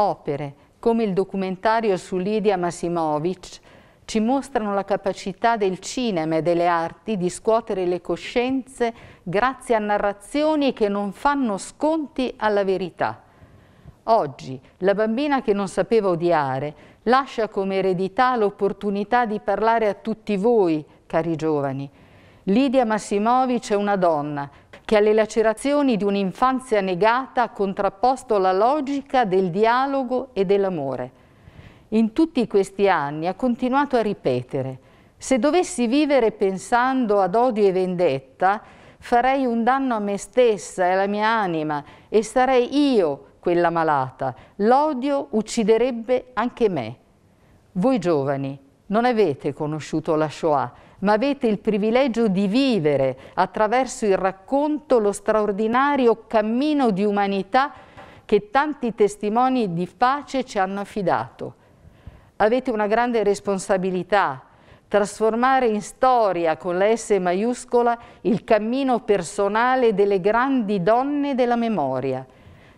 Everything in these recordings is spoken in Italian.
opere, come il documentario su Lidia Massimovic, ci mostrano la capacità del cinema e delle arti di scuotere le coscienze grazie a narrazioni che non fanno sconti alla verità. Oggi la bambina che non sapeva odiare lascia come eredità l'opportunità di parlare a tutti voi, cari giovani. Lidia Massimovic è una donna che alle lacerazioni di un'infanzia negata ha contrapposto la logica del dialogo e dell'amore. In tutti questi anni ha continuato a ripetere «Se dovessi vivere pensando ad odio e vendetta, farei un danno a me stessa e alla mia anima e sarei io quella malata. L'odio ucciderebbe anche me». Voi giovani non avete conosciuto la Shoah, ma avete il privilegio di vivere attraverso il racconto lo straordinario cammino di umanità che tanti testimoni di pace ci hanno affidato. Avete una grande responsabilità, trasformare in storia con la S maiuscola il cammino personale delle grandi donne della memoria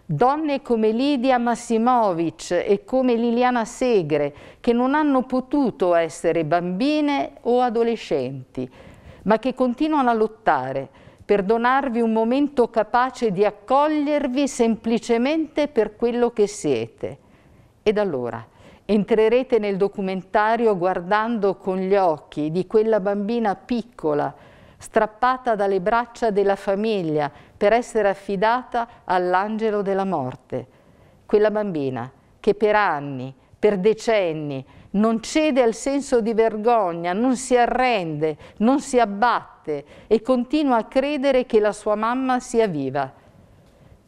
Donne come Lidia Massimovic e come Liliana Segre, che non hanno potuto essere bambine o adolescenti, ma che continuano a lottare per donarvi un momento capace di accogliervi semplicemente per quello che siete. Ed allora entrerete nel documentario guardando con gli occhi di quella bambina piccola strappata dalle braccia della famiglia per essere affidata all'angelo della morte. Quella bambina che per anni, per decenni, non cede al senso di vergogna, non si arrende, non si abbatte e continua a credere che la sua mamma sia viva.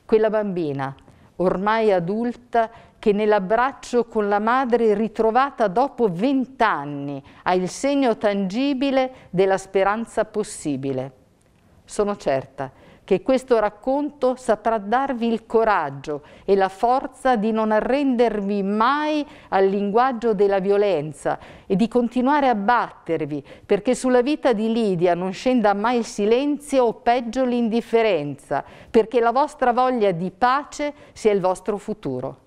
Quella bambina ormai adulta, che nell'abbraccio con la madre ritrovata dopo vent'anni ha il segno tangibile della speranza possibile. Sono certa che questo racconto saprà darvi il coraggio e la forza di non arrendervi mai al linguaggio della violenza e di continuare a battervi perché sulla vita di Lidia non scenda mai il silenzio o peggio l'indifferenza, perché la vostra voglia di pace sia il vostro futuro.